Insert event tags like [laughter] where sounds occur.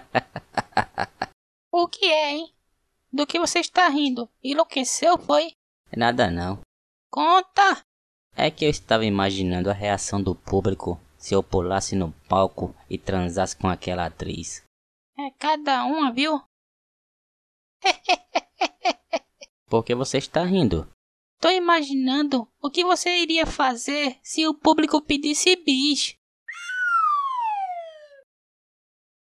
[laughs] o que é, hein? Do que você está rindo? Enlouqueceu, foi? É nada não. Conta! É que eu estava imaginando a reação do público se eu pulasse no palco e transasse com aquela atriz. É cada uma, viu? [laughs] Por que você está rindo? Tô imaginando o que você iria fazer se o público pedisse bis.